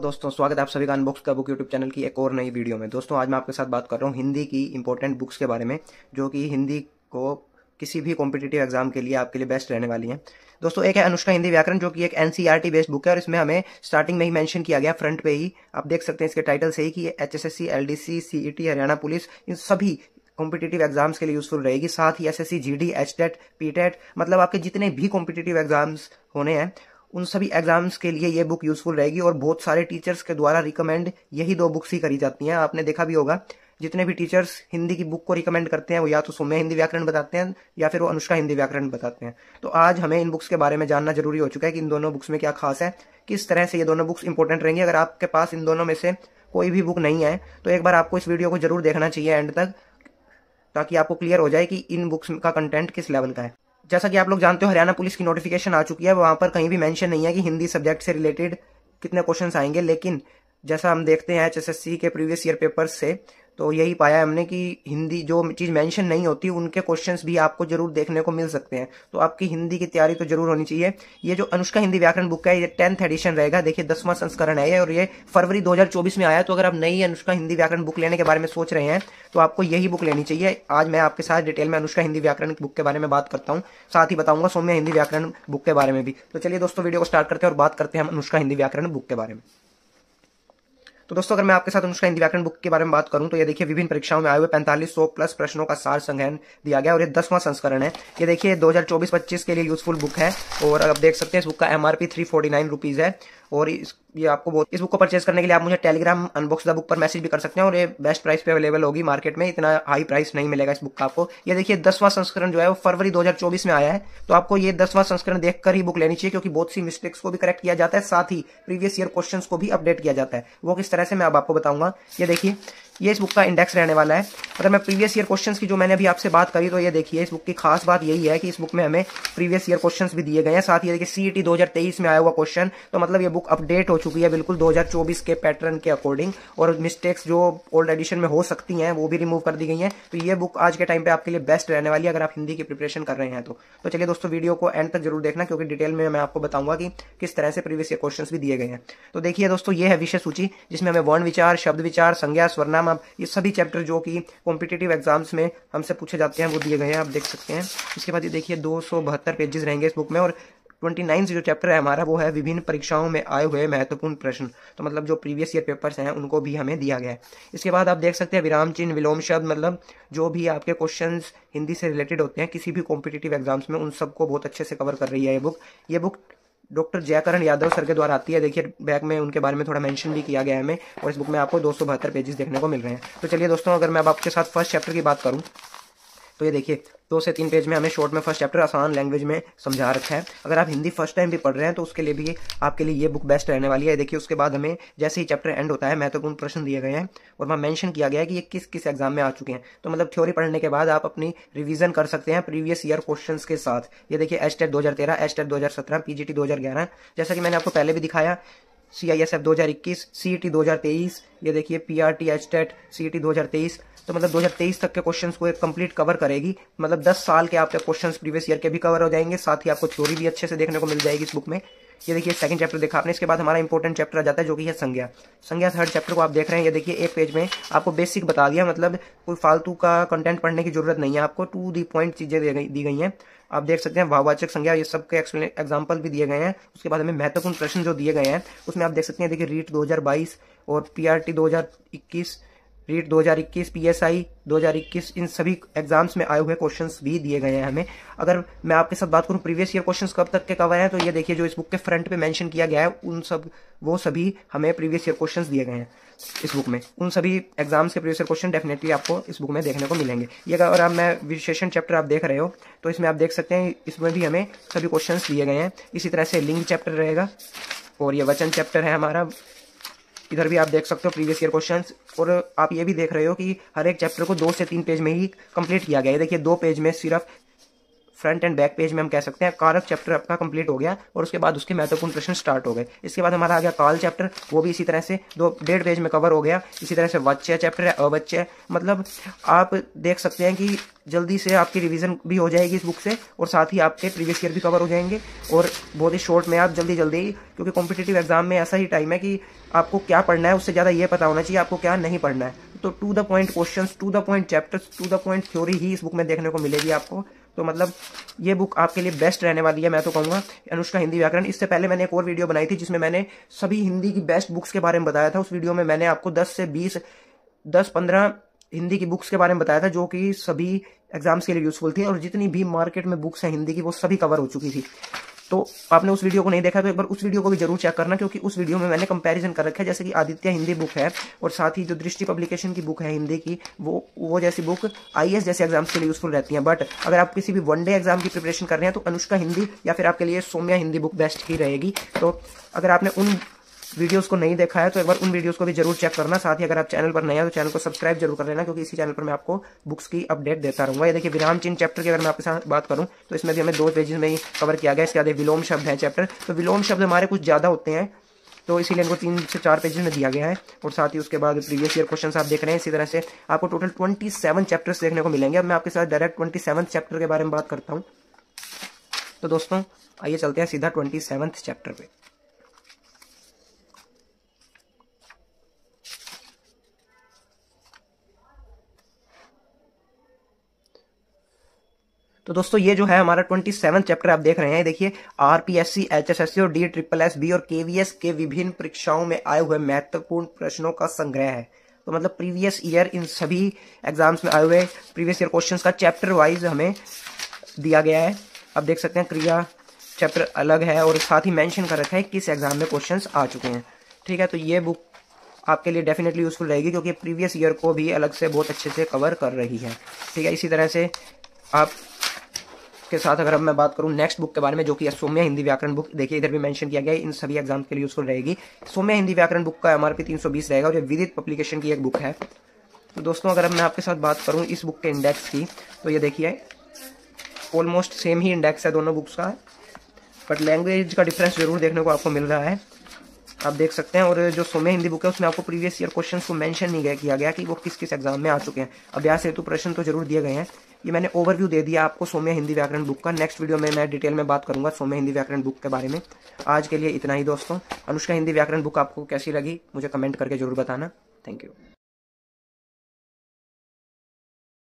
दोस्तों स्वागत है आप सभी का अनबॉक्स का बुक यूट्यूब चैनल की एक और नई वीडियो में दोस्तों आज मैं आपके साथ बात कर रहा हूँ हिंदी की इंपॉर्टेंट बुक्स के बारे में जो कि हिंदी को किसी भी कॉम्पिटेटिव एग्जाम के लिए आपके लिए बेस्ट रहने वाली है दोस्तों एक है अनुष्का हिंदी व्याकरण जो कि एक एनसीईआरटी बेस्ड बुक है और इसमें हमें स्टार्टिंग में ही मेंशन किया गया फ्रंट पे ही आप देख सकते हैं इसके टाइटल से ही कि C LDC T Haryana police इन सभी कॉम्पिटेटिव एग्जाम्स के लिए यूजफुल रहेगी साथ ही S S C G D H TET P TET मतलब आपके जितने भी कॉम्पिटेटिव एग्जाम्स होने हैं उन सभी एग्जाम्स के लिए ये बुक यूजफुल रहेगी और बहुत सारे टीचर्स के द्वारा रिकमेंड यही दो बुक्स ही करी जाती हैं आपने देखा भी होगा जितने भी टीचर्स हिंदी की बुक को रिकमेंड करते हैं वो या तो सोम्य हिंदी व्याकरण बताते हैं या फिर वो अनुष्का हिंदी व्याकरण बताते हैं तो आज हमें इन बुक्स के बारे में जानना जरूरी हो चुका है कि इन दोनों बुक्स में क्या खास है किस तरह से ये दोनों बुक्स इंपॉर्टेंट रहेंगी अगर आपके पास इन दोनों में से कोई भी बुक नहीं है तो एक बार आपको इस वीडियो को जरूर देखना चाहिए एंड तक ताकि आपको क्लियर हो जाए कि इन बुक्स का कंटेंट किस लेवल का है जैसा कि आप लोग जानते हो हरियाणा पुलिस की नोटिफिकेशन आ चुकी है वहां पर कहीं भी मेंशन नहीं है कि हिंदी सब्जेक्ट से रिलेटेड कितने क्वेश्चन आएंगे लेकिन जैसा हम देखते हैं एच के प्रीवियस ईयर पेपर से तो यही पाया हमने कि हिंदी जो चीज़ मेंशन नहीं होती उनके क्वेश्चंस भी आपको जरूर देखने को मिल सकते हैं तो आपकी हिंदी की तैयारी तो जरूर होनी चाहिए ये जो अनुष्का हिंदी व्याकरण बुक है ये टेंथ एडिशन रहेगा देखिए दसवां संस्करण है ये और ये फरवरी 2024 में आया तो अगर आप नई अनुष्का हिंदी व्याकरण बुक लेने के बारे में सोच रहे हैं तो आपको यही बुक लेनी चाहिए आज मैं आपके साथ डिटेल में अनुष्का हिंदी व्याकरण बुक के बारे में बात करता हूँ साथ ही बताऊंगा सौम्य हिंदी व्याकरण बुक के बारे में भी तो चलिए दोस्तों वीडियो को स्टार्ट करते हैं और बात करते हैं हम अनुष्का हिंदी व्याकरण बुक के बारे में तो दोस्तों अगर मैं आपके साथ अनुष्का हिंदी व्याकरण बुक के बारे में बात करूं तो ये देखिए विभिन्न परीक्षाओं में आए हुए पैंतालीस सौ प्लस प्रश्नों का सार संग्रहण दिया गया और ये दसवां संस्करण है ये देखिए 2024-25 के लिए यूजफुल बुक है और आप देख सकते हैं इस बुक का एमआरपी थ्री फोर्टी है और इस ये आपको बहुत इस बुक को परचेज करने के लिए आप मुझे टेलीग्राम अनबॉक्स द बुक पर मैसेज भी कर सकते हैं और ये बेस्ट प्राइस पे अवेलेबल होगी मार्केट में इतना हाई प्राइस नहीं मिलेगा इस बुक का आपको ये देखिए दसवां संस्करण जो है वो फरवरी 2024 में आया है तो आपको ये दसवां संस्करण देखकर ही बुक लेनी चाहिए क्योंकि बहुत सी मिस्टेक्स को भी करेक्ट किया जाता है साथ ही प्रीवियस ईयर क्वेश्चन को भी अपडेट किया जाता है वो किस तरह से मैं अब आपको बताऊंगा ये देखिए ये इस बुक का इंडेक्स रहने वाला है अगर मैं प्रीवियस ईयर क्वेश्चंस की जो मैंने अभी आपसे बात करी तो ये देखिए इस बुक की खास बात यही है कि इस बुक में हमें प्रीवियस ईयर क्वेश्चंस भी दिए गए हैं साथ ही देखिए सीईटी 2023 में आया हुआ क्वेश्चन तो मतलब ये बुक अपडेट हो चुकी है बिल्कुल दो के पैटर्न के अकॉर्डिंग और मिस्टेक्स जो ओल्ड एडिशन में हो सकती हैं वो भी रिमूव कर दी गई हैं तो ये बुक आज के टाइम पर आपके लिए बेस्ट रहने वाली है अगर आप हिंदी की प्रिपरेशन कर रहे हैं तो, तो चलिए दोस्तों वीडियो को एंड तक जरूर देखना क्योंकि डिटेल में मैं आपको बताऊंगा कि किस तरह से प्रीवियस ईयर क्वेश्चन भी दिए गए हैं तो देखिए दोस्तों ये है विषय सूची जिसमें हमें वर्ण विचार शब्द विचार संज्ञा स्वर्णाम एग्जाम अब ये सभी चैप्टर जो कि कॉम्पिटेटिव एग्जाम्स में हमसे पूछे जाते हैं वो दिए गए हैं आप देख सकते हैं इसके बाद ये देखिए दो सौ बहत्तर पेजेस रहेंगे इस बुक में और ट्वेंटी नाइन जो चैप्टर है हमारा वो है विभिन्न परीक्षाओं में आए हुए महत्वपूर्ण प्रश्न तो मतलब जो प्रीवियस ईयर पेपर्स हैं उनको भी हमें दिया गया है इसके बाद आप देख सकते हैं विराम चिन्ह विलोम शब्द मतलब जो भी आपके क्वेश्चन हिंदी से रिलेटेड होते हैं किसी भी कॉम्पिटेटिव एग्जाम्स में उन सबको बहुत अच्छे से कवर कर रही है ये बुक ये book doctor Jaikaran Yadav sir के द्वारा आती है देखिए बैक में उनके बारे में थोड़ा मेंशन भी किया गया है हमें और इस बुक में आपको दो सौ बहत्तर पेजेस देखने को मिल रहे हैं तो चलिए दोस्तों अगर मैं अब आपके साथ फर्स्ट चैप्टर की बात करूँ तो ये देखिए दो से तीन पेज में हमें शॉर्ट में फर्स्ट चैप्टर आसान लैंग्वेज में समझा रखा है अगर आप हिंदी फर्स्ट टाइम भी पढ़ रहे हैं तो उसके लिए भी आपके लिए ये बुक बेस्ट रहने वाली है देखिए उसके बाद हमें जैसे ही चैप्टर एंड होता है महत्वपूर्ण तो प्रश्न दिए गए हैं और वहाँ मैंशन किया गया है कि ये किस किस एग्जाम में आ चुके हैं तो मतलब थ्योरी पढ़ने के बाद आप अपनी रिविजन कर सकते हैं प्रीवियस ईयर क्वेश्चन के साथ ये देखिए एच टेट e दो हज़ार तेरह एच टेट e दो हज़ार सत्रह पी जी टी दो हज़ार ग्यारह जैसा कि मैंने आपको पहले भी दिखाया सी आई एस एफ दो हज़ार इक्कीस सी ई टी दो हज़ार तेईस ये देखिए P R T H TET C E T दो हज़ार तेईस तो मतलब 2023 तक के क्वेश्चन को एक कंप्लीट कवर करेगी मतलब 10 साल के आपके क्वेश्चन प्रीवियस ईयर के भी कवर हो जाएंगे साथ ही आपको थ्योरी भी अच्छे से देखने को मिल जाएगी इस बुक में ये देखिए सेकंड चैप्टर देखा आपने इसके बाद हमारा इंपॉर्टेंट चैप्टर आ जाता है जो कि है संज्ञा संज्ञा थर्ड चैप्टर को आप देख रहे हैं ये देखिए एक पेज में आपको बेसिक बता दिया मतलब कोई फालतू का कंटेंट पढ़ने की जरूरत नहीं है आपको टू दी पॉइंट चीज़ें दी गई हैं आप देख सकते हैं भाववाचक संज्ञा ये सबके एग्जाम्पल भी दिए गए हैं उसके बाद हमें महत्वपूर्ण प्रश्न जो दिए गए हैं उसमें आप देख सकते हैं देखिए रीट दो और पीआरटी 2021 रीट 2021 पीएसआई 2021 इन सभी एग्जाम्स में आए हुए क्वेश्चंस भी दिए गए हैं हमें अगर मैं आपके साथ बात करूं प्रीवियस ईयर क्वेश्चंस कब तक के कवर हैं तो ये देखिए जो इस बुक के फ्रंट पे मेंशन किया गया है उन सब वो सभी हमें प्रीवियस ईयर क्वेश्चंस दिए गए हैं इस बुक में उन सभी एग्जाम्स के प्रीवियस क्वेश्चन डेफिनेटली आपको इस बुक में देखने को मिलेंगे ये अगर आप मैं विशेषण चैप्टर आप देख रहे हो तो इसमें आप देख सकते हैं इसमें भी हमें सभी क्वेश्चन दिए गए हैं इसी तरह से लिंग चैप्टर रहेगा और ये वचन चैप्टर है हमारा इधर भी आप देख सकते हो प्रीवियस ईयर क्वेश्चन और आप ये भी देख रहे हो कि हर एक चैप्टर को दो से तीन पेज में ही कंप्लीट किया गया है देखिए दो पेज में सिर्फ फ्रंट एंड बैक पेज में हम कह सकते हैं कारक चैप्टर आपका कंप्लीट हो गया और उसके बाद उसके महत्वपूर्ण प्रश्न स्टार्ट हो गए इसके बाद हमारा आ गया काल चैप्टर वो भी इसी तरह से दो डेढ़ पेज में कवर हो गया इसी तरह से वच्चय चैप्टर है अवच्चय मतलब आप देख सकते हैं कि जल्दी से आपकी रिवीजन भी हो जाएगी इस बुक से और साथ ही आपके प्रीवियस ईयर भी कवर हो जाएंगे और बहुत ही शॉर्ट में आप जल्दी जल्दी क्योंकि कॉम्पिटेटिव एग्जाम में ऐसा ही टाइम है कि आपको क्या पढ़ना है उससे ज़्यादा ये पता होना चाहिए आपको क्या नहीं पढ़ना है तो to the point questions to the point chapters to the point theory ही इस बुक में देखने को मिलेगी आपको तो मतलब ये बुक आपके लिए बेस्ट रहने वाली है मैं तो कहूँगा अनुष्का हिंदी व्याकरण इससे पहले मैंने एक और वीडियो बनाई थी जिसमें मैंने सभी हिंदी की बेस्ट बुक्स के बारे में बताया था उस वीडियो में मैंने आपको दस से बीस दस पंद्रह हिंदी की बुक्स के बारे में बताया था जो कि सभी एग्जाम्स के लिए यूजफुल थी और जितनी भी मार्केट में बुक्स हैं हिंदी की वो सभी कवर हो चुकी थी तो आपने उस वीडियो को नहीं देखा तो एक बार उस वीडियो को भी जरूर चेक करना क्योंकि उस वीडियो में मैंने कंपैरिजन कर रखा है जैसे कि आदित्य हिंदी बुक है और साथ ही जो दृष्टि पब्लिकेशन की बुक है हिंदी की वो वो जैसी बुक आई जैसे एग्जाम्स के लिए यूजफुल रहती है बट अगर आप किसी भी वन डे एग्जाम की प्रिपरेशन कर रहे हैं तो अनुष्का हिंदी या फिर आपके लिए सोम्या हिंदी बुक बेस्ट ही रहेगी तो अगर आपने उन वीडियोस को नहीं देखा है तो एक बार उन वीडियोस को भी जरूर चेक करना साथ ही अगर आप चैनल पर नए हैं तो चैनल को सब्सक्राइब जरूर कर लेना क्योंकि इसी चैनल पर मैं आपको बुक्स की अपडेट देता रहूँगा देखिए विराम चिन्ह चैप्टर की अगर मैं आपके साथ बात करूँ तो इसमें भी हमें दो पेजेस में ही कवर किया गया इसके आधे विलोम शब्द है चैप्टर तो विलोम शब्द हमारे कुछ ज़्यादा होते हैं तो इसीलिए इनको तीन से चार पेजेस में दिया गया है और साथ ही उसके बाद प्रीवियस ईयर क्वेश्चन आप देख रहे हैं इसी तरह से आपको टोटल ट्वेंटी सेवन चैप्टर्स देखने को मिलेंगे अब मैं आपके साथ डायरेक्ट ट्वेंटी सेवन चैप्टर के बारे में बात करता हूँ तो दोस्तों आइए चलते हैं सीधा ट्वेंटी सेवन्थ चैप्टर पे तो दोस्तों ये जो है हमारा ट्वेंटी सेवन चैप्टर आप देख रहे हैं देखिए आरपीएससी एचएसएससी और डी ट्रिपल एस बी और केवीएस के विभिन्न परीक्षाओं में आए हुए महत्वपूर्ण प्रश्नों का संग्रह है तो मतलब प्रीवियस ईयर इन सभी एग्जाम्स में आए हुए प्रीवियस ईयर क्वेश्चंस का चैप्टर वाइज हमें दिया गया है आप देख सकते हैं क्रिया चैप्टर अलग है और साथ ही मैंशन कर रखा है किस एग्जाम में क्वेश्चन आ चुके हैं ठीक है तो ये बुक आपके लिए डेफिनेटली यूज़फुल रहेगी क्योंकि प्रीवियस ईयर को भी अलग से बहुत अच्छे से कवर कर रही है ठीक है इसी तरह से आप के साथ अगर अब मैं बात करूँ नेक्स्ट बुक के बारे में जो कि सोम्य हिंदी व्याकरण बुक देखिए इधर भी मेंशन किया गया इन सभी एग्जाम के लिए यूजफुल रहेगी सोम्य हिंदी व्याकरण बुक का एमआरपी 320 रहेगा और ये विदित पब्लिकेशन की एक बुक है तो दोस्तों अगर अब मैं आपके साथ बात करूँ इस बुक के इंडेक्स की तो ये देखिए ऑलमोस्ट सेम ही इंडेक्स है दोनों बुक्स का बट लैंग्वेज का डिफरेंस जरूर देखने को आपको मिल रहा है आप देख सकते हैं और जो सोमे हिंदी बुक है उसमें आपको प्रीवियस ईयर क्वेश्चन को मैंशन नहीं किया गया कि वो किस किस एग्जाम में आ चुके हैं अभ्यास हेतु प्रश्न तो जरूर दिए गए हैं ये मैंने ओवरव्यू दे दिया आपको सोम्य हिंदी व्याकरण बुक का नेक्स्ट वीडियो में मैं डिटेल में बात करूंगा सोम्य हिंदी व्याकरण बुक के बारे में आज के लिए इतना ही दोस्तों अनुष्का हिंदी व्याकरण बुक आपको कैसी लगी मुझे कमेंट करके जरूर बताना थैंक यू